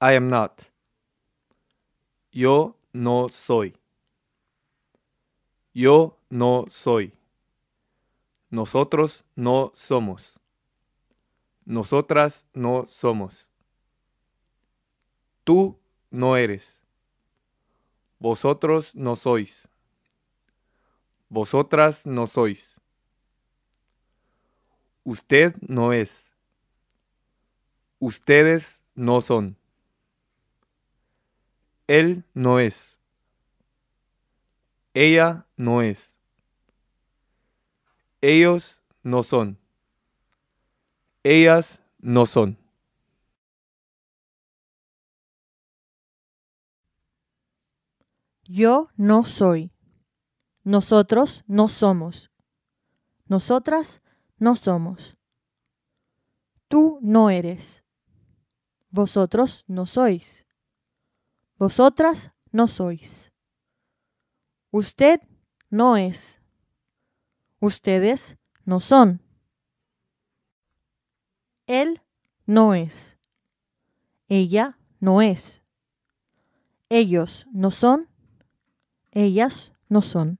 I am not. Yo no soy. Yo no soy. Nosotros no somos. Nosotras no somos. Tú no eres. Vosotros no sois. Vosotras no sois. Usted no es. Ustedes no son. Él no es. Ella no es. Ellos no son. Ellas no son. Yo no soy. Nosotros no somos. Nosotras no somos. Tú no eres. Vosotros no sois. Vosotras no sois. Usted no es. Ustedes no son. Él no es. Ella no es. Ellos no son. Ellas no son.